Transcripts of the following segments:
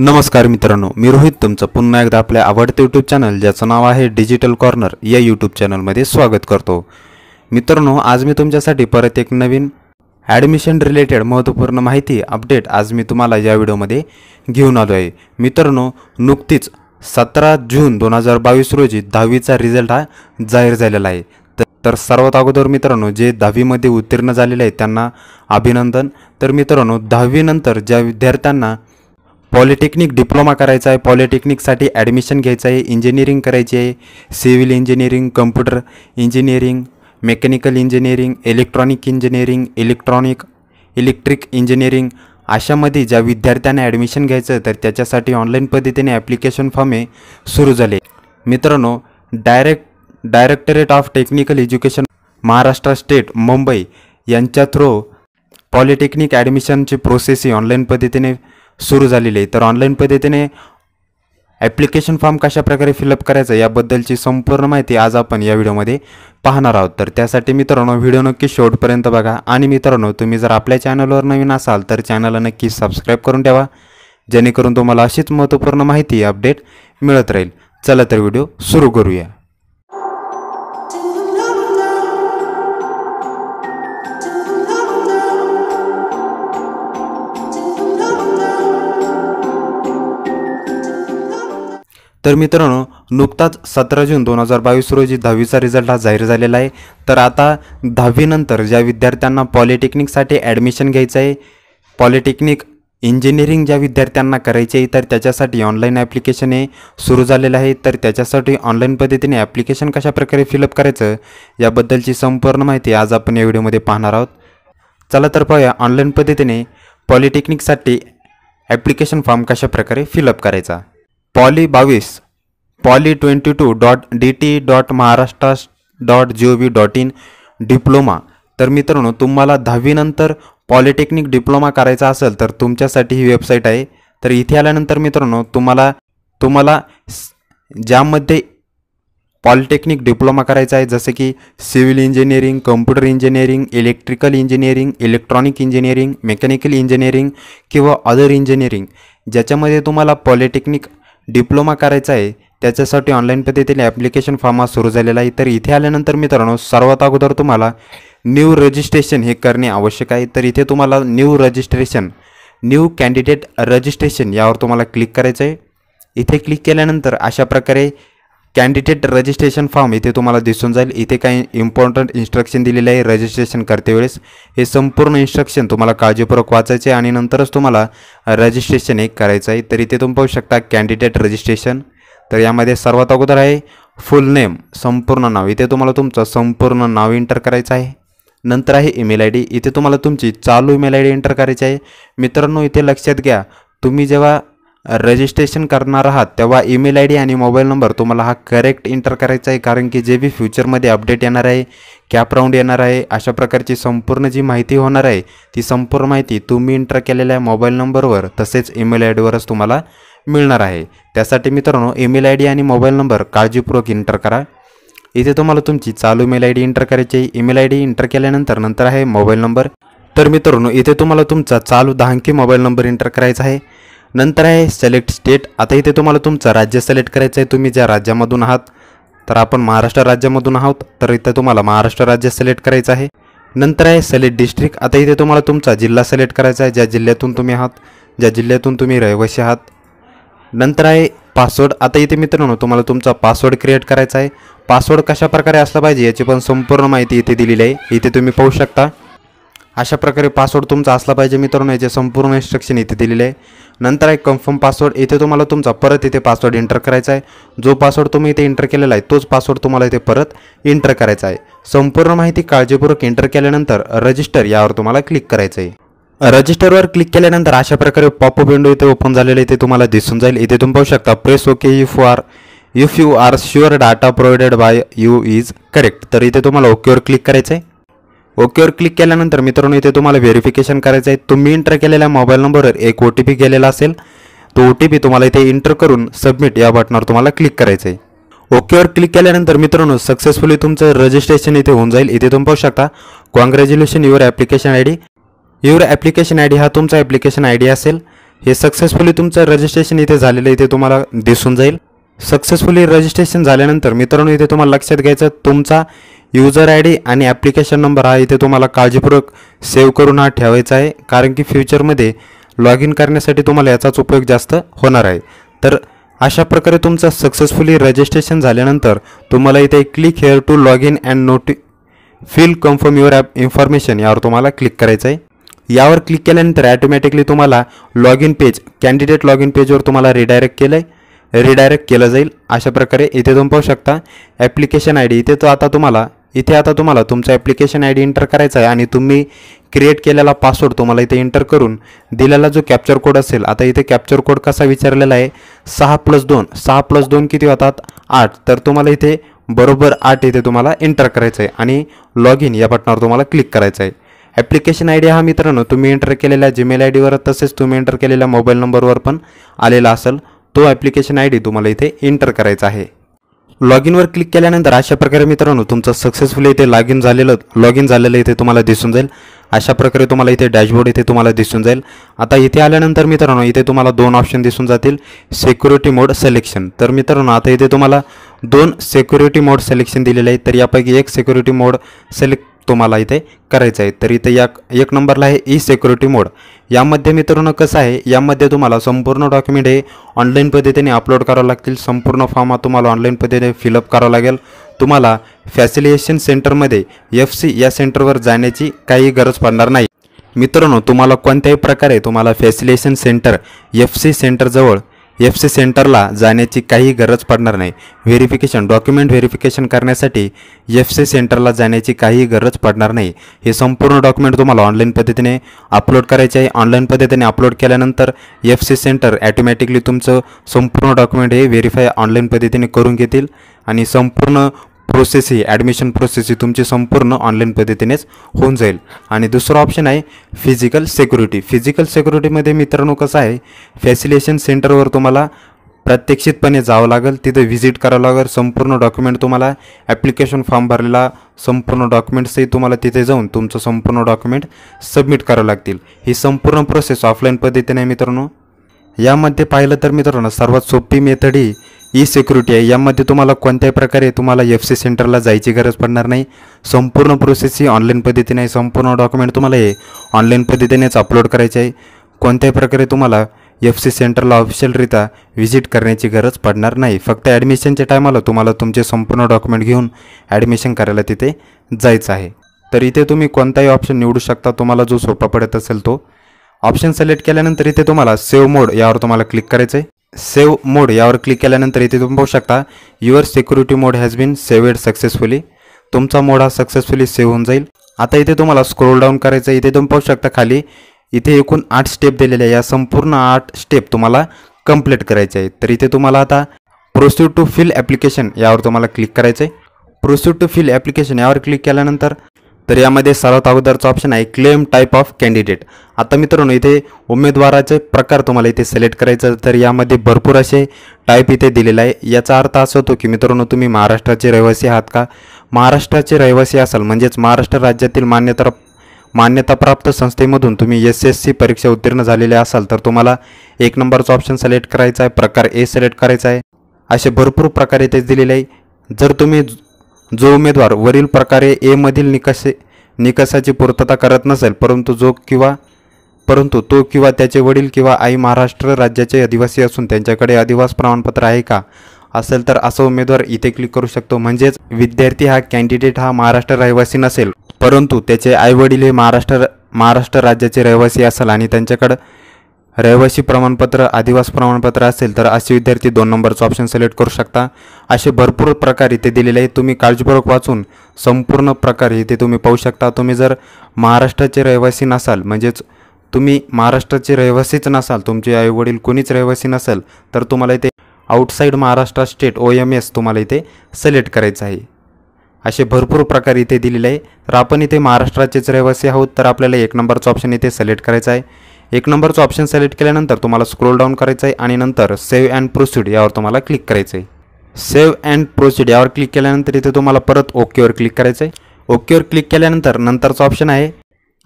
नमस्कार मित्रांनो मी रोहित तुमचं पुन्हा एकदा आपल्या आवडते यूट्यूब चॅनल ज्याचं नाव आहे डिजिटल कॉर्नर या यूट्यूब चॅनलमध्ये स्वागत करतो मित्रांनो आज मी तुमच्यासाठी परत एक नवीन ॲडमिशन रिलेटेड महत्त्वपूर्ण माहिती अपडेट आज मी तुम्हाला या व्हिडिओमध्ये घेऊन आलो आहे मित्रांनो नुकतीच सतरा जून दोन हजार बावीस रोजी दहावीचा रिझल्ट हा जाहीर झालेला आहे तर सर्वात अगोदर मित्रांनो जे दहावीमध्ये उत्तीर्ण झालेले आहेत त्यांना अभिनंदन तर मित्रांनो दहावीनंतर ज्या विद्यार्थ्यांना पॉलिटेक्निक डिप्लोमा करायचा आहे पॉलिटेक्निकसाठी ॲडमिशन घ्यायचं आहे इंजिनिअरिंग करायची आहे civil engineering computer engineering mechanical engineering electronic engineering electronic electric engineering अशामध्ये ज्या विद्यार्थ्यांना ॲडमिशन घ्यायचं तर त्याच्यासाठी ऑनलाईन पद्धतीने ॲप्लिकेशन फॉर्मे सुरू झाले मित्रांनो direct directorate of technical education Maharashtra state Mumbai यांच्या थ्रू पॉलिटेक्निक ॲडमिशनची प्रोसेस ही ऑनलाईन पद्धतीने सुरू झालेली आहे तर ऑनलाईन पद्धतीने ॲप्लिकेशन फॉर्म कशाप्रकारे फिलअप करायचं याबद्दलची संपूर्ण माहिती आज आपण या व्हिडिओमध्ये पाहणार आहोत तर त्यासाठी मित्रांनो व्हिडिओ नक्की शेवटपर्यंत बघा आणि मित्रांनो तुम्ही जर आपल्या चॅनलवर नवीन असाल तर चॅनलला नक्की सबस्क्राईब करून ठेवा जेणेकरून तुम्हाला अशीच महत्त्वपूर्ण माहिती अपडेट मिळत राहील चला तर व्हिडिओ सुरू करूया तर मित्रांनो नुकताच सतरा जून दोन हजार बावीस रोजी दहावीचा रिझल्ट हा जाहीर झालेला आहे तर आता दहावीनंतर ज्या विद्यार्थ्यांना पॉलिटेक्निकसाठी ॲडमिशन घ्यायचं आहे पॉलिटेक्निक इंजिनिअरिंग ज्या विद्यार्थ्यांना करायची आहे तर त्याच्यासाठी ऑनलाईन ॲप्लिकेशन हे सुरू झालेलं आहे तर त्याच्यासाठी ऑनलाईन पद्धतीने ॲप्लिकेशन कशाप्रकारे फिलअप करायचं याबद्दलची संपूर्ण माहिती आज आपण या व्हिडिओमध्ये पाहणार आहोत चला तर पाहूया ऑनलाईन पद्धतीने पॉलिटेक्निकसाठी ॲप्लिकेशन फॉर्म कशाप्रकारे फिलअप करायचा पॉली बावीस poly twenty two dot D T dot Maharashtra dot G O V dot in diploma तर मित्रांनो तुम्हाला दहावीनंतर पॉलिटेक्निक डिप्लोमा करायचा असेल तर तुमच्यासाठी ही वेबसाईट आहे तर इथे आल्यानंतर मित्रांनो तुम्हाला तुम्हाला ज्यामध्ये पॉलिटेक्निक डिप्लोमा करायचा आहे जसे की civil engineering computer engineering electrical engineering electronic engineering mechanical engineering किंवा अदर इंजिनिअरिंग ज्याच्यामध्ये तुम्हाला पॉलिटेक्निक डिप्लोमा करायचा आहे त्याच्यासाठी ऑनलाईन पद्धतीने ॲप्लिकेशन फॉर्म हा सुरू झालेला आहे तर इथे आल्यानंतर मित्रांनो सर्वात अगोदर तुम्हाला न्यू रजिस्ट्रेशन हे करणे आवश्यक आहे तर इथे तुम्हाला new registration new candidate registration यावर तुम्हाला क्लिक करायचं आहे इथे क्लिक केल्यानंतर अशा प्रकारे कॅन्डिडेट रजिस्ट्रेशन फॉर्म इथे तुम्हाला दिसून जाईल इथे काही इम्पॉर्टंट इन्स्ट्रक्शन दिलेले आहे रजिस्ट्रेशन करते वेळेस हे संपूर्ण इन्स्ट्रक्शन तुम्हाला काळजीपूर्वक वाचायचे आणि नंतरच तुम्हाला रजिस्ट्रेशन एक करायचं आहे तर इथे तुम्ही पाहू शकता कॅन्डिडेट रजिस्ट्रेशन तर यामध्ये सर्वात अगोदर आहे फुल नेम संपूर्ण नाव इथे तुम्हाला तुमचं संपूर्ण नाव एंटर करायचं आहे नंतर आहे ईमेल आय डी इथे तुम्हाला तुमची चालू ईमेल आय डी एंटर करायची आहे मित्रांनो इथे लक्षात घ्या तुम्ही जेव्हा रजिस्ट्रेशन करणार आहात तेव्हा ईमेल आय डी आणि मोबाईल नंबर तुम्हाला हा करेक्ट इंटर करायचा आहे कारण की जे बी फ्युचरमध्ये अपडेट येणार आहे कॅप राऊंड येणार आहे अशा प्रकारची संपूर्ण जी माहिती होणार आहे ती संपूर्ण माहिती तुम्ही इंटर केलेल्या मोबाईल नंबरवर तसेच ईमेल आय डीवरच तुम्हाला मिळणार आहे त्यासाठी मित्रांनो ईमेल आय डी आणि मोबाईल नंबर काळजीपूर्वक इंटर करा इथे तुम्हाला तुमची चालू ईमेल आय डी इंटर करायची ईमेल आय डी इंटर केल्यानंतर नंतर आहे मोबाईल नंबर तर मित्रांनो इथे तुम्हाला तुमचा चालू दहा मोबाईल नंबर इंटर करायचा आहे नंतर आहे सिलेक्ट स्टेट आता इथे तुम्हाला तुमचं राज्य सिलेक्ट करायचं आहे तुम्ही ज्या राज्यामधून आहात तर आपण महाराष्ट्र राज्यामधून आहोत तर इथे तुम्हाला महाराष्ट्र राज्य सिलेक्ट करायचं आहे नंतर आहे सिलेक्ट डिस्ट्रिक्ट आता इथे तुम्हाला तुमचा जिल्हा सिलेक्ट करायचा आहे ज्या जिल्ह्यातून तुम्ही आहात ज्या जिल्ह्यातून तुम्ही रहिवासी आहात नंतर आहे पासवर्ड आता इथे मित्रांनो तुम्हाला तुमचा पासवर्ड क्रिएट करायचा आहे पासवर्ड कशाप्रकारे असला पाहिजे याची पण संपूर्ण माहिती इथे दिलेली आहे इथे तुम्ही पाहू शकता अशा प्रकारे पासवर्ड तुमचा असला पाहिजे मित्रांनो याचे संपूर्ण इन्स्ट्रक्शन इथे दिलेले आहे नंतर आहे कन्फर्म पासवर्ड इथे तुम्हाला तुमचा परत इथे पासवर्ड एंटर करायचा आहे जो पासवर्ड तुम्ही इथे एंटर केलेला आहे तोच पासवर्ड तुम्हाला इथे परत एंटर करायचा आहे संपूर्ण माहिती काळजीपूर्वक एंटर केल्यानंतर रजिस्टर यावर तुम्हाला क्लिक करायचं आहे रजिस्टरवर क्लिक केल्यानंतर अशा प्रकारे पॉपअप विंडो इथे ओपन झालेले इथे तुम्हाला दिसून जाईल इथे तुम्ही पाहू शकता press okay if are if you are sure data provided by you is correct तर इथे तुम्हाला ओकेवर क्लिक करायचं आहे ओकेवर क्लिक केल्यानंतर मित्रांनो इथे तुम्हाला व्हेरिफिकेशन करायचं आहे तुम्ही एंटर केलेल्या मोबाईल नंबरवर एक ओ टी पी गेलेला असेल तो ओ टी पी तुम्हाला इथे इंटर करून सबमिट या बटनावर तुम्हाला क्लिक करायचं आहे ओकेवर क्लिक केल्यानंतर मित्रांनो सक्सेसफुली तुमचं रजिस्ट्रेशन इथे होऊन जाईल इथे तुम्ही पाहू शकता congratulation your application I D your application I D हा तुमचा ॲप्लिकेशन आय डी असेल हे सक्सेसफुली तुमचं रजिस्ट्रेशन इथे झालेलं इथे तुम्हाला दिसून जाईल सक्सेसफुली रजिस्ट्रेशन झाल्यानंतर मित्रांनो इथे तुम्हाला लक्षात घ्यायचं तुमचा युजर आय डी आणि ॲप्लिकेशन नंबर हा इथे तुम्हाला काळजीपूर्वक सेव्ह करून हा ठेवायचा आहे कारण की फ्युचरमध्ये लॉग इन करण्यासाठी तुम्हाला याचाच उपयोग जास्त होणार आहे तर अशा प्रकारे तुमचं सक्सेसफुली रजिस्ट्रेशन झाल्यानंतर तुम्हाला इथे click here to log in and notify confirm your app information यावर तुम्हाला क्लिक करायचं आहे यावर क्लिक केल्यानंतर ॲटोमॅटिकली तुम्हाला log in page candidate log in पेजवर तुम्हाला रिडायरेक्ट केलं आहे रिडायरेक्ट केलं जाईल अशा प्रकारे इथे तुम्ही पाहू शकता ॲप्लिकेशन आय डी इथे तो आता तुम्हाला इथे आता तुम्हाला तुमचं ॲप्लिकेशन आय डी एंटर करायचा आहे आणि तुम्ही क्रिएट केलेला पासवर्ड तुम्हाला इथे एंटर करून दिलेला जो कॅप्चर कोड असेल आता इथे कॅप्चर कोड कसा विचारलेला आहे सहा प्लस दोन सहा प्लस दोन किती होतात आठ तर तुम्हाला इथे बरोबर आठ इथे तुम्हाला एंटर करायचं आहे आणि लॉग इन या बटनावर तुम्हाला क्लिक करायचं आहे ॲप्लिकेशन आय डी हा मित्रांनो तुम्ही एंटर केलेल्या जीमेल आय डीवर तसेच तुम्ही एंटर केलेल्या मोबाईल नंबरवर पण आलेला असेल तो ॲप्लिकेशन आय डी तुम्हाला इथे एंटर करायचा आहे लॉग इनवर क्लिक केल्यानंतर अशा प्रकारे मित्रांनो तुमचं सक्सेसफुली इथे लॉग इन झालेलं लॉग इन झालेलं इथे तुम्हाला दिसून जाईल अशा प्रकारे तुम्हाला इथे डॅशबोर्ड इथे तुम्हाला दिसून जाईल आता इथे आल्यानंतर मित्रांनो इथे तुम्हाला दोन ऑप्शन दिसून जातील सेक्युरिटी मोड सिलेक्शन तर मित्रांनो आता इथे तुम्हाला दोन सेक्युरिटी मोड सिलेक्शन दिलेले आहेत तर यापैकी एक सेक्युरिटी मोड सिलेक्ट तुम्हाला इथे करायचं आहे तर इथे या एक नंबरला आहे ई सेक्युरिटी मोड यामध्ये मित्रांनो कसं आहे यामध्ये तुम्हाला संपूर्ण डॉक्युमेंट हे ऑनलाईन पद्धतीने अपलोड करावं लागतील संपूर्ण फॉर्म तुम्हाला ऑनलाईन पद्धतीने फिलअप करावं लागेल तुम्हाला फॅसिलिएशन सेंटरमध्ये एफ सी या सेंटरवर जाण्याची काही गरज पडणार नाही मित्रांनो तुम्हाला कोणत्याही प्रकारे तुम्हाला फॅसिलिएशन सेंटर एफ सी सेंटरजवळ एफ सी सेंटरला जाण्याची काही गरज पडणार नाही व्हेरिफिकेशन डॉक्युमेंट व्हेरिफिकेशन करण्यासाठी एफ सी सेंटरला जाण्याची काही गरज पडणार नाही हे संपूर्ण डॉक्युमेंट तुम्हाला ऑनलाईन पद्धतीने अपलोड करायचे आहे ऑनलाईन पद्धतीने अपलोड केल्यानंतर एफ सी सेंटर ॲटोमॅटिकली तुमचं संपूर्ण डॉक्युमेंट हे व्हेरीफाय ऑनलाईन पद्धतीने करून घेतील आणि संपूर्ण प्रोसेस ही ॲडमिशन प्रोसेस ही तुमची संपूर्ण ऑनलाईन पद्धतीनेच होऊन जाईल आणि दुसरं ऑप्शन आहे फिजिकल सेक्युरिटी फिजिकल सेक्युरिटीमध्ये मित्रांनो कसं आहे फॅसिलेशन सेंटरवर तुम्हाला प्रत्यक्षितपणे जावं लागेल तिथे व्हिजिट करावं लागेल संपूर्ण डॉक्युमेंट तुम्हाला ॲप्लिकेशन फॉर्म भरलेला संपूर्ण डॉक्युमेंट्सही तुम्हाला तिथे जाऊन तुमचं संपूर्ण डॉक्युमेंट सबमिट करावं लागतील ही संपूर्ण प्रोसेस ऑफलाईन पद्धतीने मित्रांनो यामध्ये पाहिलं तर मित्रांनो सर्वात सोपी मेथड ही ई सिक्युरिटी आहे यामध्ये तुम्हाला कोणत्याही प्रकारे तुम्हाला एफ सी सेंटरला जायची गरज पडणार नाही संपूर्ण प्रोसेस ही ऑनलाईन पद्धतीने आहे संपूर्ण डॉक्युमेंट तुम्हाला हे ऑनलाईन पद्धतीनेच अपलोड करायचे आहे कोणत्याही प्रकारे तुम्हाला एफ सी सेंटरला ऑफिशियलरित्या व्हिजिट करण्याची गरज पडणार नाही फक्त ॲडमिशनच्या टायमाला तुम्हाला तुमचे संपूर्ण डॉक्युमेंट घेऊन ॲडमिशन करायला तिथे जायचं आहे तर इथे तुम्ही कोणताही ऑप्शन निवडू शकता तुम्हाला जो सोपा पडत असेल तो ऑप्शन सिलेक्ट केल्यानंतर इथे तुम्हाला सेव्ह मोड यावर तुम्हाला क्लिक करायचं आहे सेव्ह मोड यावर क्लिक केल्यानंतर इथे तुम्ही पाहू शकता your security mode has been saved successfully तुमचा मोड हा सक्सेसफुली सेव्ह होऊन जाईल आता इथे तुम्हाला स्क्रोल डाऊन करायचं आहे इथे तुम्ही पाहू शकता खाली इथे एकूण आठ स्टेप दिलेल्या या संपूर्ण आठ स्टेप तुम्हाला कंप्लीट करायचे आहेत तर इथे तुम्हाला आता प्रोसिड टू फिल ॲप्लिकेशन यावर तुम्हाला क्लिक करायचं आहे प्रोसिड टू फिल ॲप्लिकेशन यावर क्लिक केल्यानंतर तर यामध्ये सर्वात अगोदरचा ऑप्शन आहे क्लेम टाईप ऑफ कॅन्डिडेट आता मित्रांनो इथे उमेदवाराचे प्रकार तुम्हाला इथे सिलेक्ट करायचं तर यामध्ये भरपूर असे टाईप इथे दिलेला आहे याचा अर्थ असा होतो की मित्रांनो तुम्ही महाराष्ट्राचे रहिवासी आहात का महाराष्ट्राचे रहिवासी असाल म्हणजेच महाराष्ट्र राज्यातील मान्यता मान्यताप्राप्त संस्थेमधून तुम्ही एस एस सी परीक्षा उत्तीर्ण झालेले असाल तर तुम्हाला एक नंबरचा ऑप्शन सिलेक्ट करायचा आहे प्रकार ए सिलेक्ट करायचा आहे असे भरपूर प्रकार इथे दिलेले आहे जर तुम्ही जो उमेदवार वरील प्रकारे एमधील निकषे निकषाची पूर्तता करत नसेल परंतु जो किंवा परंतु तो किंवा त्याचे वडील किंवा आई महाराष्ट्र राज्याचे आदिवासी असून त्यांच्याकडे अधिवास प्रमाणपत्र आहे का असेल तर असा उमेदवार इथे क्लिक करू शकतो म्हणजेच विद्यार्थी हा कॅन्डिडेट हा महाराष्ट्र रहिवासी नसेल परंतु त्याचे आई वडील हे महाराष्ट्र महाराष्ट्र राज्याचे रहिवासी असेल आणि त्यांच्याकडं रहिवासी प्रमाणपत्र आदिवास प्रमाणपत्र असेल तर असे विद्यार्थी दोन नंबरचं ऑप्शन सिलेक्ट करू शकता असे भरपूर प्रकार इथे दिलेले आहेत तुम्ही काळजीपूर्वक वाचून संपूर्ण प्रकार इथे तुम्ही पाहू शकता तुम्ही जर महाराष्ट्राचे रहिवासी नसाल म्हणजेच तुम्ही महाराष्ट्राचे रहिवासीच नसाल तुमचे आईवडील कोणीच रहिवासी नसेल तर तुम्हाला इथे outside Maharashtra state O M S तुम्हाला इथे सिलेक्ट करायचं आहे असे भरपूर प्रकार इथे दिलेले आहे तर आपण इथे महाराष्ट्राचेच रहिवासी आहोत तर आपल्याला एक नंबरचं ऑप्शन इथे सिलेक्ट करायचं आहे एक नंबरचा ऑप्शन सिलेक्ट केल्यानंतर तुम्हाला स्क्रोल डाऊन करायचं आहे आणि नंतर सेव्ह अँड प्रोसिड यावर तुम्हाला क्लिक करायचं आहे सेव्ह अँड प्रोसिड यावर क्लिक केल्यानंतर इथे तुम्हाला परत ओकेवर क्लिक करायचं आहे ओकेवर क्लिक केल्यानंतर नंतरचं ऑप्शन आहे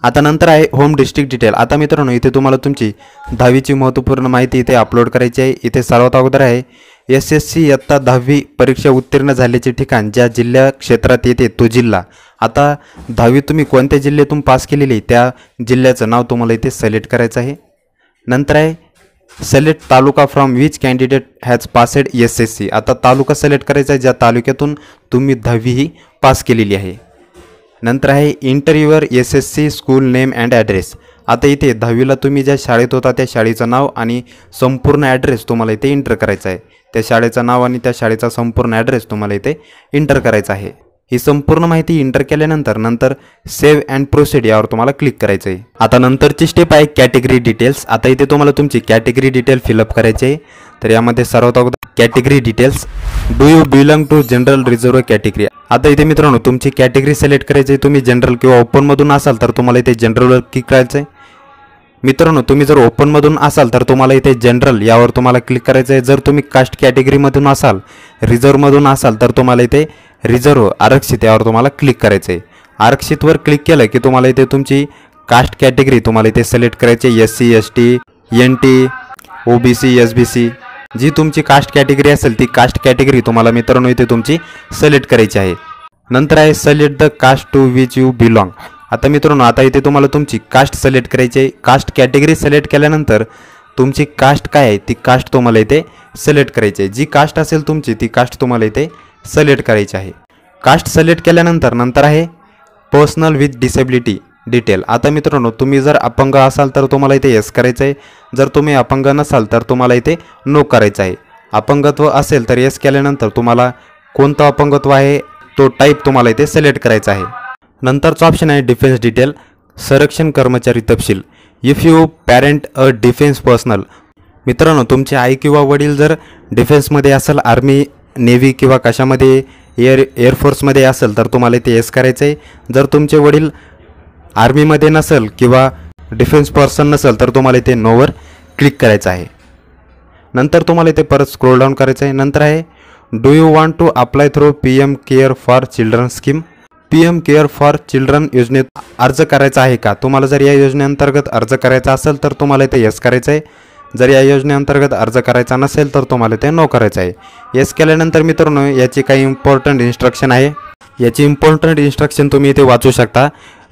आता नंतर आहे होम डिस्ट्रिक्ट डिटेल आता मित्रांनो इथे तुम्हाला तुमची दहावीची महत्त्वपूर्ण माहिती इथे अपलोड करायची आहे इथे सर्वात अगोदर आहे एस एस सी इयत्ता दहावी परीक्षा उत्तीर्ण झाल्याचे ठिकाण ज्या जिल्ह्या क्षेत्रात येते तो जिल्हा आता दहावी तुम्ही कोणत्या जिल्ह्यातून पास केलेली त्या जिल्ह्याचं नाव तुम्हाला इथे सिलेक्ट करायचं आहे नंतर आहे select taluka from which candidate has passed S S C आता तालुका सिलेक्ट करायचा आहे ज्या तालुक्यातून तुम्ही दहावी ही पास केलेली आहे नंतर आहे enter your S S C school name and address आता इथे दहावीला तुम्ही ज्या शाळेत होता त्या शाळेचं नाव आणि संपूर्ण ॲड्रेस तुम्हाला इथे इंटर करायचा आहे त्या शाळेचं नाव आणि त्या शाळेचा संपूर्ण ॲड्रेस तुम्हाला इथे इंटर करायचा आहे ही संपूर्ण माहिती इंटर केल्यानंतर नंतर सेव्ह अँड प्रोसिड यावर तुम्हाला क्लिक करायचं आहे आता नंतरची स्टेप आहे कॅटेगरी डिटेल्स आता इथे तुम्हाला तुमची कॅटेगरी डिटेल फिलअप करायची आहे तर यामध्ये सर्वात अगोदर category details do you belong to general reserve category आता इथे मित्रांनो तुमची कॅटेगरी सिलेक्ट करायची तुम्ही जनरल किंवा ओपनमधून असाल तर तुम्हाला इथे जनरलवर क्लिक करायचं आहे मित्रांनो तुम्ही जर ओपनमधून असाल तर तुम्हाला इथे जनरल यावर तुम्हाला क्लिक करायचं आहे जर तुम्ही कास्ट कॅटेगरीमधून असाल रिझर्वमधून असाल तर तुम्हाला इथे रिझर्व आरक्षित यावर तुम्हाला क्लिक करायचं आहे आरक्षितवर क्लिक केलं की तुम्हाला इथे तुमची कास्ट कॅटेगरी तुम्हाला इथे सिलेक्ट करायची आहे S C S T N T O S B C जी तुमची कास्ट कॅटेगरी असेल ती कास्ट कॅटेगरी तुम्हाला मित्रांनो इथे तुमची सिलेक्ट करायची आहे नंतर आहे select the caste to which you belong आता मित्रांनो आता इथे तुम्हाला तुमची कास्ट सिलेक्ट करायची आहे कास्ट कॅटेगरी सिलेक्ट केल्यानंतर तुमची कास्ट काय आहे ती कास्ट तुम्हाला इथे सिलेक्ट करायची आहे जी कास्ट असेल तुमची ती कास्ट तुम्हाला इथे सिलेक्ट करायची आहे कास्ट सिलेक्ट केल्यानंतर नंतर आहे पर्सनल विथ डिसेबिलिटी डिटेल आता मित्रांनो तुम्ही जर अपंग असाल तर तुम्हाला इथे यस करायचं आहे जर तुम्ही अपंग नसाल तर तुम्हाला इथे नो करायचं आहे अपंगत्व असेल तर यस केल्यानंतर तुम्हाला कोणतं अपंगत्व आहे तो टाईप तुम्हाला इथे सिलेक्ट करायचा आहे नंतरचा ऑप्शन आहे डिफेन्स डिटेल संरक्षण कर्मचारी तपशील if you parent a defence personnel मित्रांनो तुमचे आई किंवा वडील जर डिफेन्समध्ये असेल आर्मी नेव्ही किंवा कशामध्ये एअर एअरफोर्समध्ये असेल तर तुम्हाला ते एस करायचं आहे जर तुमचे वडील आर्मीमध्ये नसेल किंवा डिफेन्स पर्सन नसेल तर तुम्हाला इथे नोवर क्लिक करायचं आहे नंतर तुम्हाला इथे परत स्क्रोल डाऊन करायचं आहे नंतर आहे do you want to apply through P M care for children scheme P M care for children योजनेत अर्ज करायचा आहे का तुम्हाला जर या योजनेअंतर्गत अर्ज करायचा असेल तर तुम्हाला इथे यस करायचं आहे जर या योजनेअंतर्गत अर्ज करायचा नसेल तर तुम्हाला ते नो करायचं आहे यस केल्यानंतर मित्रांनो याची काही इम्पॉर्टंट इन्स्ट्रक्शन आहे याची इम्पॉर्टंट इन्स्ट्रक्शन तुम्ही इथे वाचू शकता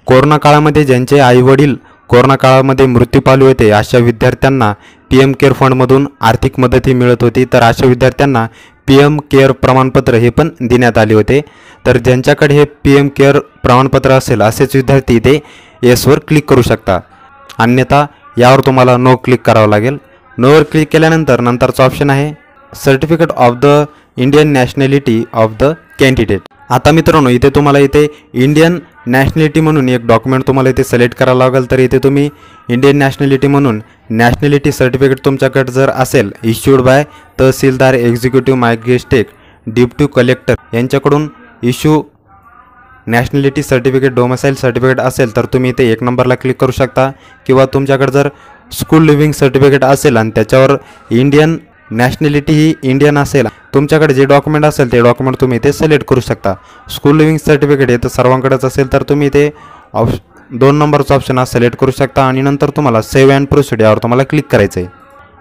कोरोना काळामध्ये ज्यांचे आईवडील कोरोना काळामध्ये मृत्यू पालू होते अशा विद्यार्थ्यांना पी एम केअर फंडमधून आर्थिक मदतही मिळत होती तर अशा विद्यार्थ्यांना पी एम केअर प्रमाणपत्र हे पण देण्यात आले होते तर ज्यांच्याकडे हे पी एम केअर प्रमाणपत्र असेल असेच विद्यार्थी ते येसवर क्लिक करू शकता अन्यथा यावर तुम्हाला नो क्लिक करावं लागेल नोवर क्लिक केल्यानंतर नंतरचा ऑप्शन आहे certificate of the Indian nationality of the candidate आता मित्रांनो इथे तुम्हाला इथे इंडियन नॅशनॅलिटी म्हणून एक डॉक्युमेंट तुम्हाला इथे सिलेक्ट करावं लागेल तर इथे तुम्ही इंडियन नॅशनॅलिटी म्हणून नॅशनॅलिटी सर्टिफिकेट तुमच्याकडे जर असेल issued by tehsildar executive magistrate deputy collector यांच्याकडून issue nationality certificate domicile certificate असेल तर तुम्ही इथे एक नंबरला क्लिक करू शकता किंवा तुमच्याकडे जर स्कूल लिव्हिंग सर्टिफिकेट असेल आणि त्याच्यावर इंडियन नॅशनॅलिटी ही इंडियन असेल तुमच्याकडे जे डॉक्युमेंट असेल ते डॉक्युमेंट तुम्ही इथे सिलेक्ट करू शकता स्कूल लिव्हिंग सर्टिफिकेट हे तर सर्वांकडेच असेल तर तुम्ही इथे ऑप्श दोन नंबरचं ऑप्शन हा सिलेक्ट करू शकता आणि नंतर तुम्हाला सेव्ह अँड प्रोसिड यावर तुम्हाला क्लिक करायचं आहे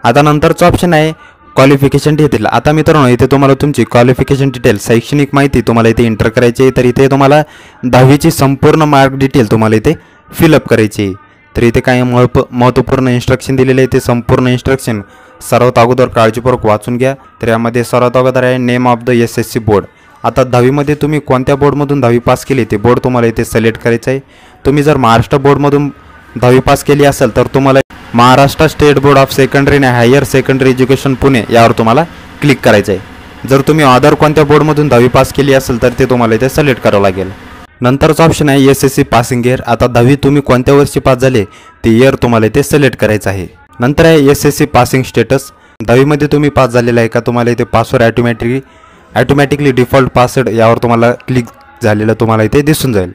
आता नंतरचं ऑप्शन आहे क्वालिफिकेशन डिटेल आता मित्रांनो इथे तुम्हाला तुमची क्वालिफिकेशन डिटेल शैक्षणिक माहिती तुम्हाला इथे एंटर करायची आहे तर इथे तुम्हाला दहावीची संपूर्ण मार्क डिटेल तुम्हाला इथे फिलअप करायची आहे तर इथे काही महत्व महत्त्वपूर्ण इन्स्ट्रक्शन दिलेले आहे ते संपूर्ण इन्स्ट्रक्शन सर्वात अगोदर काळजीपूर्वक वाचून घ्या तर यामध्ये सर्वात अगोदर आहे name of the S S C board आता दहावीमध्ये तुम्ही कोणत्या बोर्डमधून दहावी पास केली ते बोर्ड तुम्हाला इथे सिलेक्ट करायचं आहे तुम्ही जर महाराष्ट्र बोर्डमधून दहावी पास केली असेल तर तुम्हाला Maharashtra state board of secondary आणि हायर सेकंडरी एज्युकेशन पुणे यावर तुम्हाला क्लिक करायचं आहे जर तुम्ही अदर कोणत्या बोर्डमधून दहावी पास केली असेल तर ते तुम्हाला इथे सिलेक्ट करावं लागेल नंतरचं ऑप्शन आहे S S C passing year आता दहावी तुम्ही कोणत्या वर्षी पास झाले ते इयर तुम्हाला इथे सिलेक्ट करायचं आहे नंतर आहे S S C passing status दहावीमध्ये तुम्ही पास झालेला आहे का तुम्हाला इथे पासवर ॲटोमॅटिकली ॲटोमॅटिकली डिफॉल्ट पासवर्ड यावर तुम्हाला क्लिक झालेलं तुम्हाला इथे दिसून जाईल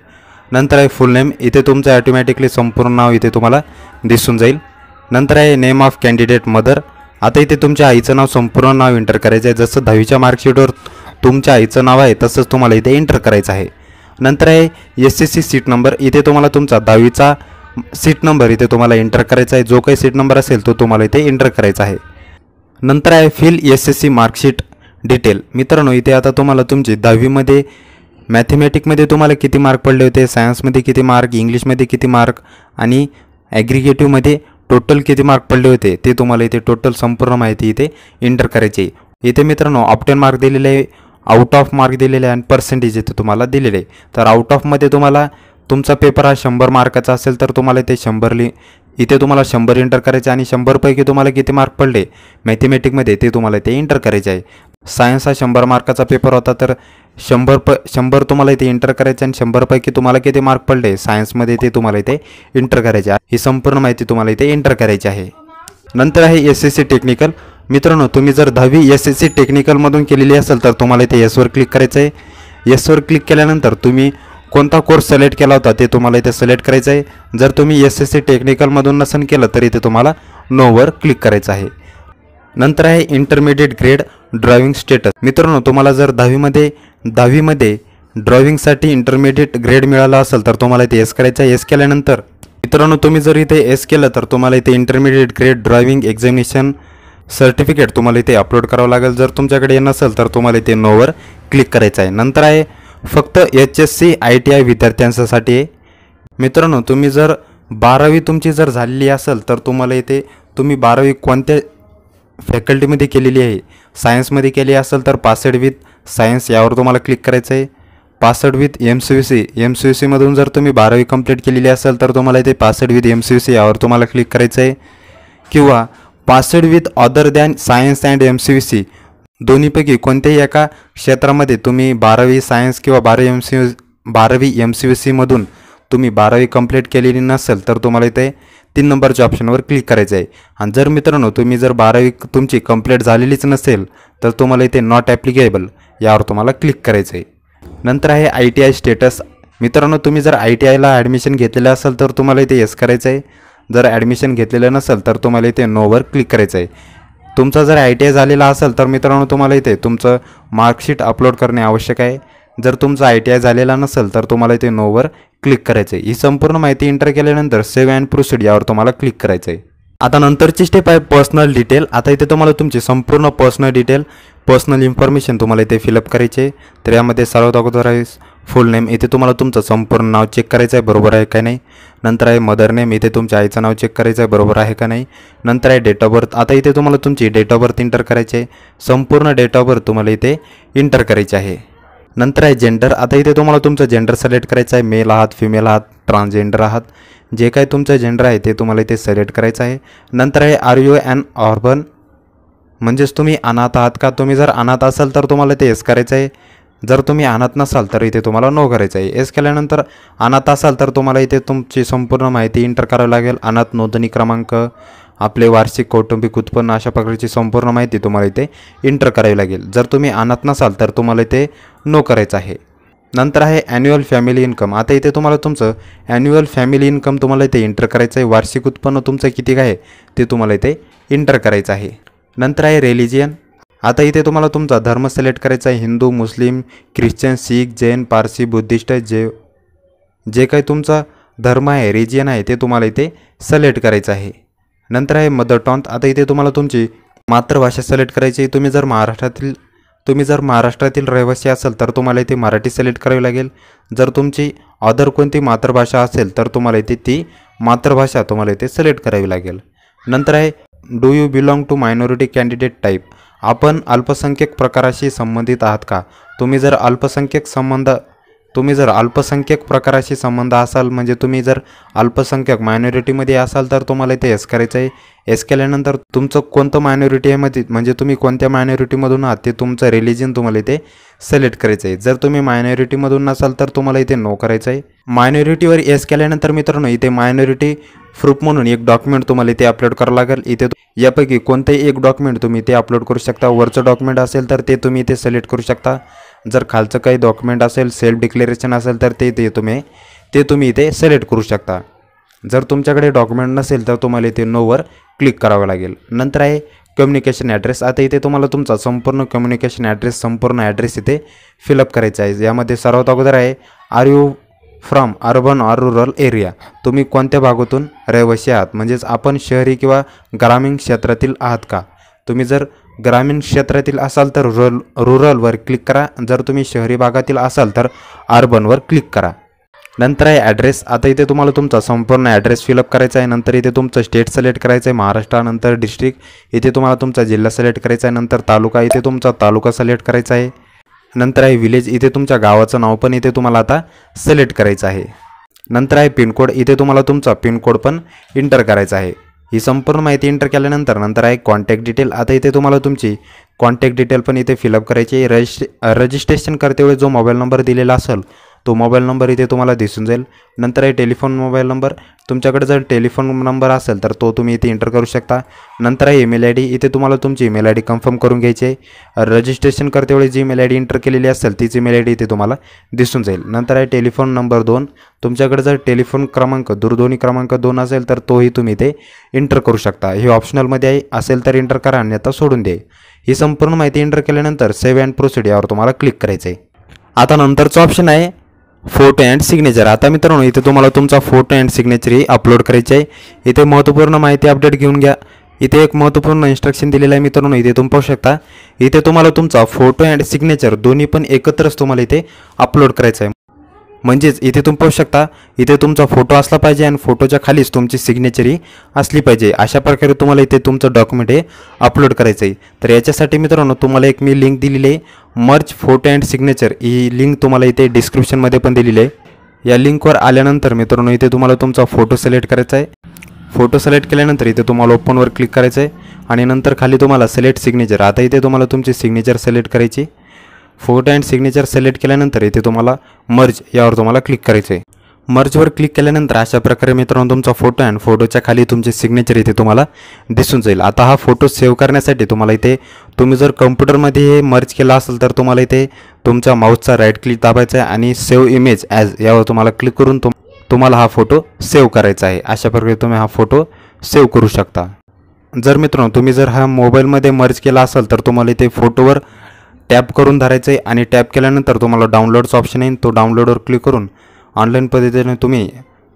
नंतर आहे फुल नेम इथे तुमचं ॲटोमॅटिकली संपूर्ण नाव इथे तुम्हाला दिसून जाईल नंतर आहे नेम ऑफ कॅन्डिडेट मदर आता इथे तुमच्या आईचं नाव संपूर्ण नाव एंटर करायचं आहे जसं दहावीच्या मार्कशीटवर तुमच्या आईचं नाव आहे तसंच तुम्हाला इथे एंटर करायचं आहे नंतर आहे एस सी सीट नंबर इथे तुम्हाला तुमचा दहावीचा सीट नंबर इथे तुम्हाला एंटर करायचा आहे जो काही सीट नंबर असेल तो तुम्हाला इथे एंटर करायचा आहे नंतर आहे fill S S C marksheet detail मित्रांनो इथे आता तुम्हाला तुमची दहावीमध्ये मॅथमॅटिकमध्ये तुम्हाला किती मार्क पडले होते सायन्समध्ये किती मार्क इंग्लिशमध्ये किती मार्क आणि ॲग्रिगेटिव्हमध्ये टोटल किती मार्क पडले होते ते तुम्हाला इथे टोटल संपूर्ण माहिती इथे एंटर करायची इथे मित्रांनो ऑप्टन मार्क दिलेले आहे आउट ऑफ मार्क दिलेले आहे आणि पर्सेंटेज इथे तुम्हाला दिलेले आहे तर आउट ऑफमध्ये तुम्हाला तुमचा पेपर हा शंभर मार्काचा असेल तर तुम्हाला इथे शंभर लि इथे तुम्हाला शंभर इंटर करायचे आणि शंभरपैकी तुम्हाला किती मार्क पडले मॅथेमॅटिकमध्ये ते तुम्हाला इथे इंटर करायचे आहे सायन्स हा शंभर मार्काचा पेपर होता तर शंभर प शंभर तुम्हाला इथे इंटर करायचे आणि शंभरपैकी तुम्हाला किती मार्क पडले सायन्समध्ये ते तुम्हाला इथे इंटर करायचे आहे ही संपूर्ण माहिती तुम्हाला इथे इंटर करायची आहे नंतर आहे एस एस सी टेक्निकल मित्रांनो तुम्ही जर दहावी एस एस सी टेक्निकलमधून केलेली असेल तर तुम्हाला इथे येसवर क्लिक करायचं आहे येसवर क्लिक केल्यानंतर तुम्ही कोणता कोर्स सिलेक्ट केला होता ते तुम्हाला इथे सिलेक्ट करायचं आहे जर तुम्ही एस एस सी टेक्निकलमधून नसन केलं तर इथे तुम्हाला नोवर क्लिक करायचं आहे नंतर आहे इंटरमिडिएट ग्रेड ड्रॉइविंग स्टेटस मित्रांनो तुम्हाला जर दहावीमध्ये दहावीमध्ये ड्रॉइविंगसाठी इंटरमिडिएट ग्रेड मिळाला असेल तर तुम्हाला इथे एस करायचं आहे एस केल्यानंतर मित्रांनो तुम्ही जर इथे एस केलं तर तुम्हाला इथे intermediate grade drawing examination certificate तुम्हाला इथे अपलोड करावं लागेल जर तुमच्याकडे नसेल तर तुम्हाला इथे नोवर क्लिक करायचं आहे नंतर आहे फक्त H S C I T I विद्यार्थ्यांसाठी आहे मित्रांनो तुम्ही जर बारावी तुमची जर झालेली असेल तर तुम्हाला इथे तुम्ही बारावी कोणत्या फॅकल्टीमध्ये केलेली आहे सायन्समध्ये केली असेल तर पासड विथ सायन्स यावर तुम्हाला क्लिक करायचं आहे passed with M C U C M C U सीमधून जर तुम्ही बारावी कंप्लीट केलेली असेल तर तुम्हाला इथे passed with M C U C यावर तुम्हाला क्लिक करायचं आहे किंवा passed with other than science and M C U C दोन्हीपैकी कोणत्याही एका क्षेत्रामध्ये तुम्ही बारावी सायन्स किंवा बारावी एम सी बारावी एम सी यू सीमधून तुम्ही बारावी कंप्लीट केलेली नसेल तर तुम्हाला इथे तीन नंबरच्या ऑप्शनवर क्लिक करायचं आहे आणि जर मित्रांनो तुम्ही जर बारावी तुमची कंप्लीट झालेलीच नसेल तर तुम्हाला इथे नॉट ॲप्लिकेबल यावर तुम्हाला क्लिक करायचं आहे नंतर आहे आय टी आय स्टेटस मित्रांनो तुम्ही जर आय टी आयला ॲडमिशन घेतलेलं असेल तर तुम्हाला इथे येस करायचं आहे जर ॲडमिशन घेतलेलं नसेल तर तुम्हाला इथे नोवर क्लिक करायचं आहे तुमचा जर आय टी आय झालेला असेल तर मित्रांनो तुम्हाला इथे तुमचं मार्कशीट अपलोड करणे आवश्यक आहे जर तुमचा आय टी आय झालेला नसेल तर तुम्हाला इथे नोवर क्लिक करायचं आहे ही संपूर्ण माहिती एंटर केल्यानंतर सेव्ह अँड प्रोसिड यावर तुम्हाला क्लिक करायचं आहे आता नंतरची स्टेप आहे पर्सनल डिटेल आता इथे तुम्हाला तुमची संपूर्ण पर्सनल डिटेल पर्सनल इन्फॉर्मेशन तुम्हाला इथे फिलअप करायचे तर यामध्ये सर्वात अगोदर आहे फुल नेम इथे तुम्हाला तुमचं संपूर्ण नाव चेक करायचं आहे बरोबर आहे का नाही नंतर आहे मदर नेम इथे तुमच्या आईचं नाव चेक करायचं आहे बरोबर आहे का नाही नंतर आहे डेट ऑफ बर्थ आता इथे तुम्हाला तुमची डेट ऑफ बर्थ इंटर करायची आहे संपूर्ण डेट ऑफ बर्थ तुम्हाला इथे इंटर करायची आहे नंतर आहे जेंडर आता इथे तुम्हाला तुमचं जेंडर सिलेक्ट करायचं आहे मेल आहात फिमेल आहात ट्रान्सजेंडर आहात जे काय तुमचं जेंडर आहे ते तुम्हाला इथे सिलेक्ट करायचं आहे नंतर आहे आर यू अँड ऑर्बन म्हणजेच तुम्ही अनाथ आहात का तुम्ही जर अनाथ असाल तर तुम्हाला ते एस करायचं आहे जर तुम्ही आणत नसाल तर इथे तुम्हाला नो करायचं आहे एस केल्यानंतर अनाथ असाल तर तुम्हाला इथे तुमची संपूर्ण माहिती इंटर करावी लागेल अनाथ नोंदणी क्रमांक आपले वार्षिक कौटुंबिक उत्पन्न अशा प्रकारची संपूर्ण माहिती तुम्हाला इथे इंटर करावी लागेल जर तुम्ही आणत नसाल तर तुम्हाला इथे नो करायचं आहे नंतर आहे ॲन्युअल फॅमिली इन्कम आता इथे तुम्हाला तुमचं ॲन्युअल फॅमिली इन्कम तुम्हाला इथे इंटर करायचं आहे वार्षिक उत्पन्न तुमचं किती काय ते तुम्हाला इथे इंटर करायचं आहे नंतर आहे रिलिजियन आता इथे तुम्हाला तुमचा धर्म सिलेक्ट करायचा आहे Hindu Muslim Christian Sikh Jain Parsi Buddhist जे जे काही तुमचा धर्म आहे रिजियन आहे ते तुम्हाला इथे सिलेक्ट करायचं आहे नंतर आहे मदर टॉन्थ आता इथे तुम्हाला तुमची मातृभाषा सिलेक्ट करायची आहे तुम्ही जर महाराष्ट्रातील तुम्ही जर महाराष्ट्रातील रहिवासी असाल तर तुम्हाला इथे मराठी सिलेक्ट करावी लागेल जर तुमची अदर कोणती मातृभाषा असेल तर तुम्हाला इथे ती मातृभाषा तुम्हाला इथे सिलेक्ट करावी लागेल नंतर आहे do you belong to minority candidate type आपण अल्पसंख्यक प्रकाराशी संबंधित आहात का तुम्ही जर अल्पसंख्यक संबंध तुम्ही जर अल्पसंख्यक प्रकाराशी संबंध असाल म्हणजे तुम्ही जर अल्पसंख्यक मायनॉरिटीमध्ये असाल तर तुम्हाला इथे एस करायचं आहे एस केल्यानंतर तुमचं कोणतं मायनॉरिटी आहे मध्ये म्हणजे तुम्ही कोणत्या मायनॉरिटीमधून आहात ते तुमचं रिलिजन तुम्हाला इथे सिलेक्ट करायचं आहे जर तुम्ही मायनॉरिटीमधून नसाल तर तुम्हाला इथे नो करायचं आहे मायनॉरिटीवर एस केल्यानंतर मित्रांनो इथे मायनॉरिटी प्रूफ म्हणून एक डॉक्युमेंट तुम्हाला इथे अपलोड करावं लागेल इथे यापैकी कोणतंही एक डॉक्युमेंट तुम्ही इथे अपलोड करू शकता वरचं डॉक्युमेंट असेल तर ते तुम्ही इथे सिलेक्ट करू शकता जर खालचं काही डॉक्युमेंट असेल सेल्फ डिक्लेरेशन असेल तर ते ते तुम्ही ते तुम्ही इथे सिलेक्ट करू शकता जर तुमच्याकडे डॉक्युमेंट नसेल तर तुम्हाला इथे नोवर क्लिक करावं लागेल नंतर आहे कम्युनिकेशन ॲड्रेस आता इथे तुम्हाला तुमचा संपूर्ण कम्युनिकेशन ॲड्रेस संपूर्ण ॲड्रेस इथे फिलअप करायचा आहे यामध्ये सर्वात अगोदर आहे are you from urban or rural area तुम्ही कोणत्या भागातून रहिवासी आहात म्हणजेच आपण शहरी किंवा ग्रामीण क्षेत्रातील आहात का तुम्ही जर ग्रामीण क्षेत्रातील असाल तर रुरल रुरलवर क्लिक करा जर तुम्ही शहरी भागातील असाल तर अर्बनवर क्लिक करा नंतर आहे ॲड्रेस आता इथे तुम्हाला तुमचा संपूर्ण ॲड्रेस फिलअप करायचा आहे नंतर इथे तुमचं स्टेट सिलेक्ट करायचं आहे महाराष्ट्रानंतर डिस्ट्रिक्ट इथे तुम्हाला तुमचा जिल्हा सिलेक्ट करायचा आहे नंतर तालुका इथे तुमचा तालुका सिलेक्ट करायचा आहे नंतर आहे विलेज इथे तुमच्या गावाचं नाव पण इथे तुम्हाला आता सिलेक्ट करायचं आहे नंतर आहे पिनकोड इथे तुम्हाला तुमचा पिनकोड पण एंटर करायचा आहे ही संपूर्ण माहिती एंटर केल्यानंतर नंतर आहे कॉन्टॅक्ट डिटेल आता इथे तुम्हाला तुमची कॉन्टॅक्ट डिटेल पण इथे फिलअप करायची रजिस्ट्रेशन करते वेळेस जो मोबाईल नंबर दिलेला असेल तो मोबाईल नंबर इथे तुम्हाला दिसून जाईल नंतर आहे टेलिफोन मोबाईल नंबर तुमच्याकडे जर टेलिफोन नंबर असेल तर तो तुम्ही इथे एंटर करू शकता नंतर आहे ईमेल आय डी इथे तुम्हाला तुमची ईमेल आय डी कन्फर्म करून घ्यायची आहे रजिस्ट्रेशन करते जी ईमेल आय डी एंटर केलेली असेल तीच ईमेल आय डी इथे तुम्हाला दिसून जाईल नंतर आहे टेलिफोन नंबर दोन तुमच्याकडे जर टेलिफोन क्रमांक दूरध्वनी क्रमांक दोन असेल तर तोही तुम्ही इथे एंटर करू शकता हे ऑप्शनलमध्ये आहे असेल तर एंटर करा आणि आता सोडून दे ही संपूर्ण माहिती एंटर केल्यानंतर सेव्ह अँड प्रोसिड यावर तुम्हाला क्लिक करायचं आहे आता नंतरचं ऑप्शन आहे फोटो अँड सिग्नेचर आता मित्रांनो इथे तुम्हाला तुमचा फोटो अँड सिग्नेचर ही अपलोड करायची आहे इथे महत्त्वपूर्ण माहिती अपडेट घेऊन घ्या इथे एक महत्वपूर्ण इन्स्ट्रक्शन दिलेलं आहे मित्रांनो इथे तुम्ही पाहू शकता इथे तुम्हाला तुमचा फोटो अँड सिग्नेचर दोन्ही पण एकत्रच तुम्हाला इथे अपलोड करायचं आहे म्हणजेच इथे तुम्ही पाहू शकता इथे तुमचा फोटो असला पाहिजे आणि फोटोच्या खालीच तुमची सिग्नेचरी असली पाहिजे अशा प्रकारे तुम्हाला इथे तुमचं डॉक्युमेंट हे अपलोड करायचं आहे तर याच्यासाठी मित्रांनो तुम्हाला एक मी लिंक दिलेली आहे मर्च फोटो अँड सिग्नेचर ही लिंक तुम्हाला इथे डिस्क्रिप्शनमध्ये पण दिलेली आहे या लिंकवर आल्यानंतर मित्रांनो इथे तुम्हाला तुमचा फोटो सिलेक्ट करायचा आहे फोटो सिलेक्ट केल्यानंतर इथे तुम्हाला ओपनवर क्लिक करायचं आहे आणि नंतर खाली तुम्हाला सिलेक्ट सिग्नेचर आता इथे तुम्हाला तुमची सिग्नेचर सिलेक्ट करायची फोटो अँड सिग्नेचर सिलेक्ट केल्यानंतर इथे तुम्हाला मर्ज यावर तुम्हाला क्लिक करायचं आहे मर्जवर क्लिक केल्यानंतर अशा प्रकारे मित्रांनो तुमचा फोटो अँड फोटोच्या खाली तुमचे सिग्नेचर इथे तुम्हाला दिसून जाईल आता हा फोटो सेव्ह करण्यासाठी तुम्हाला इथे तुम्ही जर कम्प्युटरमध्ये हे मर्ज केला असेल तर तुम्हाला इथे तुमच्या माऊसचा राईट क्लिक दाबायचा आहे आणि सेव्ह इमेज ॲज यावर तुम्हाला क्लिक करून तुम तुम्हाला हा फोटो सेव्ह करायचा आहे अशा प्रकारे तुम्ही हा फोटो सेव्ह करू शकता जर मित्रांनो तुम्ही जर हा मोबाईलमध्ये मर्ज केला असेल तर तुम्हाला इथे फोटोवर टॅप करून धरायचं आहे आणि टॅप केल्यानंतर तुम्हाला डाउनलोडचं ऑप्शन येईल तो डाउनलोडवर क्लिक करून ऑनलाईन पद्धतीने तुम्ही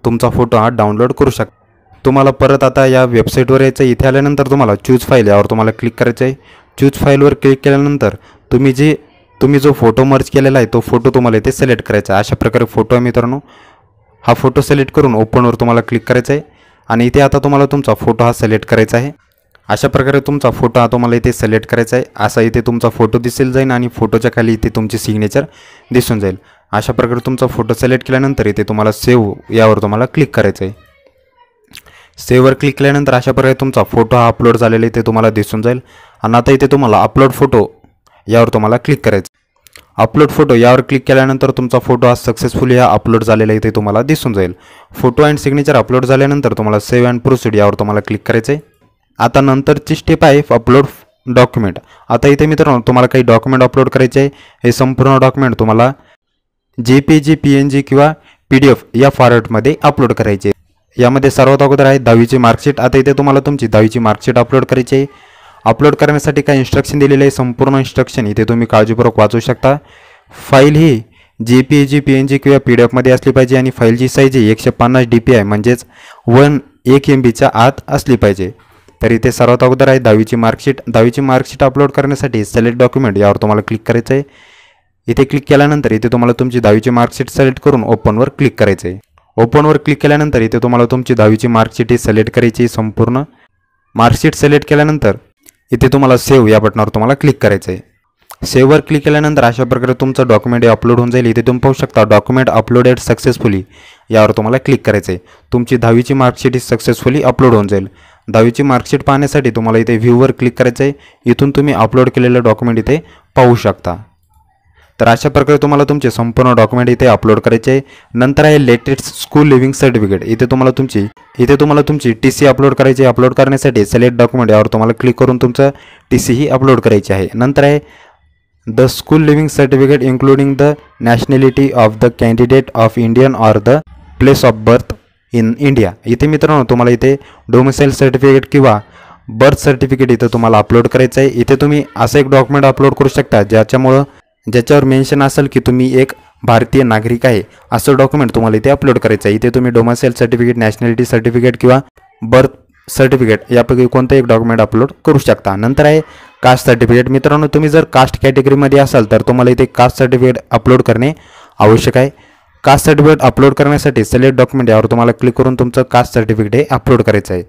तुमचा फोटो हा डाउनलोड करू शकता तुम्हाला परत आता या वेबसाईटवर यायचं इथे आल्यानंतर तुम्हाला चूज फाईल यावर तुम्हाला क्लिक करायचं आहे चूज फाईलवर क्लिक केल्यानंतर तुम्ही जे तुम्ही जो फोटो मर्ज केलेला आहे तो फोटो तुम्हाला इथे सिलेक्ट करायचा आहे अशा प्रकारे फोटो आहे मित्रांनो हा फोटो सिलेक्ट करून ओपनवर तुम्हाला क्लिक करायचा आहे आणि इथे आता तुम्हाला तुमचा फोटो हा सिलेक्ट करायचा आहे अशा प्रकारे तुमचा फोटो हा तुम्हाला इथे सिलेक्ट करायचा आहे असा इथे तुमचा फोटो दिसेल जाईल आणि फोटोच्या खाली इथे तुमची सिग्नेचर दिसून जाईल अशा प्रकारे तुमचा फोटो सिलेक्ट केल्यानंतर इथे तुम्हाला सेव्ह यावर तुम्हाला क्लिक करायचं आहे सेव्हवर क्लिक केल्यानंतर अशा प्रकारे तुमचा फोटो हा अपलोड झालेला इथे तुम्हाला दिसून जाईल आणि आता इथे तुम्हाला अपलोड फोटो यावर तुम्हाला क्लिक करायचं अपलोड फोटो यावर क्लिक केल्यानंतर तुमचा फोटो हा सक्सेसफुली हा अपलोड झालेला इथे तुम्हाला दिसून जाईल फोटो अँड सिग्नेचर अपलोड झाल्यानंतर तुम्हाला सेव्ह अँड प्रोसिड यावर तुम्हाला क्लिक करायचं आहे आता नंतरची स्टेप आहे अपलोड डॉक्युमेंट आता इथे मित्रांनो तुम्हाला काही डॉक्युमेंट अपलोड करायचे आहे हे संपूर्ण डॉक्युमेंट तुम्हाला J P G P N G किंवा पी डी एफ या फॉरवर्डमध्ये अपलोड करायचे यामध्ये सर्वात अगोदर आहे दहावीची मार्कशीट आता इथे तुम्हाला तुमची दहावीची मार्कशीट अपलोड करायची आहे अपलोड करण्यासाठी काय इन्स्ट्रक्शन दिलेले आहे संपूर्ण इन्स्ट्रक्शन इथे तुम्ही काळजीपूर्वक वाचू शकता फाईल ही J P G P N G किंवा पी डी एफमध्ये असली पाहिजे आणि फाईलची साईज ही एकशे पन्नास डी पी आय म्हणजेच वन एक एम बीच्या आत असली पाहिजे तर इथे सर्वात अगोदर आहे दहावीची मार्कशीट दहावीची मार्कशीट अपलोड करण्यासाठी सिलेक्ट डॉक्युमेंट यावर तुम्हाला क्लिक करायचं आहे इथे क्लिक केल्यानंतर इथे तुम्हाला तुमची दहावीची मार्कशीट सिलेक्ट करून ओपनवर क्लिक करायचं आहे ओपनवर क्लिक केल्यानंतर इथे तुम्हाला तुमची दहावीची मार्कशीट ही सिलेक्ट करायची संपूर्ण मार्कशीट सिलेक्ट केल्यानंतर इथे तुम्हाला सेव्ह या बटनावर तुम्हाला क्लिक करायचं आहे सेव्हवर क्लिक केल्यानंतर अशा प्रकारे तुमचं डॉक्युमेंट अपलोड होऊन जाईल इथे तुम्ही पाहू शकता डॉक्युमेंट अपलोडेड सक्सेसफुली यावर तुम्हाला क्लिक करायचं आहे तुमची दहावीची मार्कशीट ही सक्सेसफुली अपलोड होऊन जाईल दहावीची मार्कशीट पाहण्यासाठी तुम्हाला इथे व्ह्यूवर क्लिक करायचं आहे इथून तुम्ही अपलोड केलेलं डॉक्युमेंट इथे पाहू शकता तर अशा प्रकारे तुम्हाला तुमचे संपूर्ण डॉक्युमेंट इथे अपलोड करायचे आहे नंतर आहे लेटेस्ट स्कूल लिव्हिंग सर्टिफिकेट इथे तुम्हाला तुमची इथे तुम्हाला तुमची टी सी अपलोड करायची आहे अपलोड करण्यासाठी सिलेक्ट डॉक्युमेंट यावर तुम्हाला क्लिक करून तुमचं टी सी ही अपलोड करायची आहे नंतर आहे the school leaving certificate including the nationality of the candidate of Indian or the place of birth in India इथे मित्रांनो तुम्हाला इथे डोमिसाईल सर्टिफिकेट किंवा बर्थ सर्टिफिकेट इथं तुम्हाला अपलोड करायचं आहे इथे तुम्ही असं एक डॉक्युमेंट अपलोड करू शकता ज्याच्यामुळं ज्याच्यावर मेन्शन असेल की तुम्ही एक भारतीय नागरिक आहे असं डॉक्युमेंट तुम्हाला इथे अपलोड करायचं आहे इथे तुम्ही डोमासेल सर्टिफिकेट नॅशनॅलिटी सर्टिफिकेट किंवा बर्थ सर्टिफिकेट यापैकी कोणतं एक डॉक्युमेंट अपलोड करू शकता नंतर आहे कास्ट सर्टिफिकेट मित्रांनो तुम्ही जर कास्ट कॅटेगरीमध्ये असाल तर तुम्हाला इथे कास्ट सर्टिफिकेट अपलोड करणे आवश्यक आहे कास्ट सर्टिफिकेट अपलोड करण्यासाठी सिलेक्ट डॉक्युमेंट यावर तुम्हाला क्लिक करून तुमचं कास्ट सर्टिफिकेट हे अपलोड करायचं आहे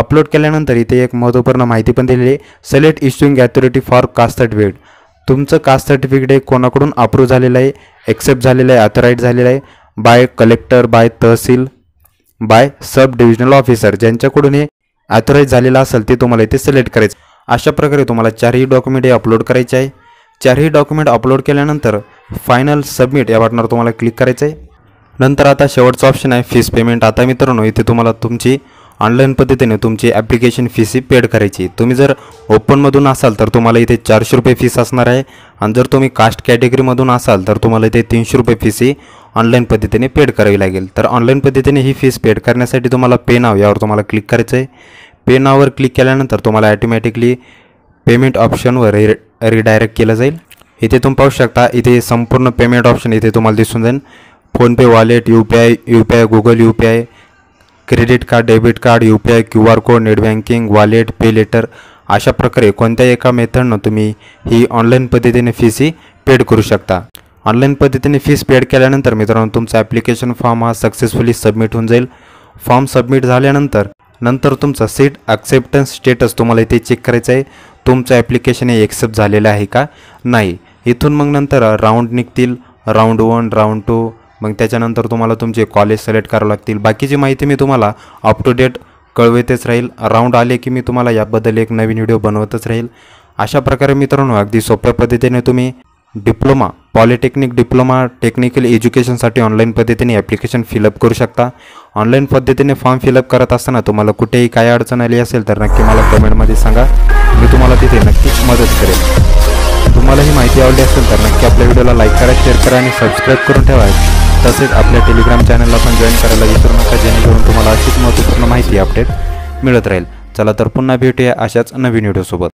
अपलोड केल्यानंतर इथे एक महत्त्वपूर्ण माहिती पण दिलेली आहे select issuing authority for caste certificate तुमचं कास्ट सर्टिफिकेट हे कोणाकडून अप्रूव्ह झालेलं आहे एक्सेप्ट झालेलं आहे अथॉराईज झालेलं आहे by collector by tehsil by sub divisional officer ज्यांच्याकडून हे ॲथॉराईज झालेलं असेल ते तुम्हाला इथे सिलेक्ट करायचं अशा प्रकारे तुम्हाला चारही डॉक्युमेंट हे अपलोड करायचे आहे चारही डॉक्युमेंट अपलोड केल्यानंतर फायनल सबमिट या बटनावर तुम्हाला क्लिक करायचं आहे नंतर आता शेवटचं ऑप्शन आहे फीस पेमेंट आता मित्रांनो इथे तुम्हाला तुमची ऑनलाईन पद्धतीने तुमची ॲप्लिकेशन ही पेड करायची तुम्ही जर ओपनमधून असाल तर तुम्हाला इथे चारशे रुपये फीस असणार आहे आणि जर तुम्ही कास्ट कॅटेगरीमधून असाल तर तुम्हाला इथे तीनशे रुपये फीस ही ऑनलाईन पद्धतीने पेड करावी लागेल तर ऑनलाईन पद्धतीने ही फीस पेड करण्यासाठी तुम्हाला पे नाव यावर तुम्हाला क्लिक करायचं आहे पे नाववर क्लिक केल्यानंतर तुम्हाला ॲटोमॅटिकली पेमेंट ऑप्शनवर रि रिडायरेक्ट केलं जाईल इथे तुम्ही पाहू शकता इथे संपूर्ण पेमेंट ऑप्शन इथे तुम्हाला दिसून जाईल PhonePe wallet U P I U P I Google U P I credit card debit card U P I Q R code net banking wallet pay later अशा प्रकारे कोणत्याही एका मेथडनं तुम्ही ही ऑनलाईन पद्धतीने फीस ही पेड करू शकता ऑनलाईन पद्धतीने फीस पेड केल्यानंतर मित्रांनो तुमचा ॲप्लिकेशन फॉर्म हा सक्सेसफुली सबमिट होऊन जाईल फॉर्म सबमिट झाल्यानंतर नंतर तुमचा सीट ॲक्सेप्टन्स स्टेटस तुम्हाला इथे चेक करायचं आहे तुमचं ॲप्लिकेशन हे एक्सेप्ट झालेलं आहे का नाही इथून मग नंतर राऊंड निघतील राऊंड वन राऊंड टू मग त्याच्यानंतर तुम्हाला तुमचे कॉलेज सिलेक्ट करावं लागतील बाकीची माहिती मी तुम्हाला अप टू डेट कळवतच राहील राऊंड आले की मी तुम्हाला याबद्दल एक नवीन व्हिडिओ बनवतच राहील अशा प्रकारे मित्रांनो अगदी सोप्या पद्धतीने तुम्ही डिप्लोमा पॉलिटेक्निक डिप्लोमा टेक्निकल एज्युकेशनसाठी ऑनलाईन पद्धतीने ॲप्लिकेशन फिलअप करू शकता ऑनलाईन पद्धतीने फॉर्म फिलअप करत असताना तुम्हाला कुठेही काय अडचण आली असेल तर नक्की मला कमेंटमध्ये सांगा मी तुम्हाला तिथे नक्कीच मदत करेन मला ही माहिती आवडली असेल तर नक्की आपल्या व्हिडिओला लाईक करा शेअर करा आणि सबस्क्राईब करून ठेवा तसेच आपल्या टेलिग्राम चॅनलला पण जॉईन करायला विसरू नका जेणेकरून तुम्हाला अशीच महत्त्वपूर्ण माहिती अपडेट मिळत राहील चला तर पुन्हा भेटूया अशाच नवीन व्हिडिओसोबत